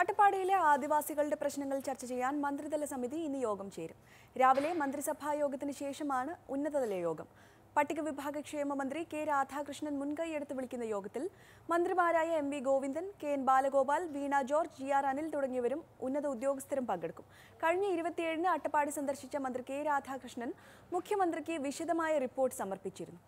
അട്ടപ്പാടിയിലെ ആദിവാസികളുടെ പ്രശ്നങ്ങൾ ചർച്ച ചെയ്യാൻ മന്ത്രിതല സമിതി ഇന്ന് യോഗം ചേരും രാവിലെ മന്ത്രിസഭാ യോഗത്തിന് ശേഷമാണ് ഉന്നതതല യോഗം പട്ടിക വിഭാഗ ക്ഷേമ മന്ത്രി കെ രാധാകൃഷ്ണൻ മുൻകൈയെടുത്ത് വിളിക്കുന്ന യോഗത്തിൽ മന്ത്രിമാരായ M V Govindan K N Balagopal Veena George G R Anil തുടങ്ങിയവരും ഉന്നത ഉദ്യോഗസ്ഥരും പങ്കെടുക്കും കഴിഞ്ഞ ഇരുപത്തിയേഴിന് അട്ടപ്പാടി സന്ദർശിച്ച മന്ത്രി കെ രാധാകൃഷ്ണൻ മുഖ്യമന്ത്രിക്ക് വിശദമായ റിപ്പോർട്ട് സമർപ്പിച്ചിരുന്നു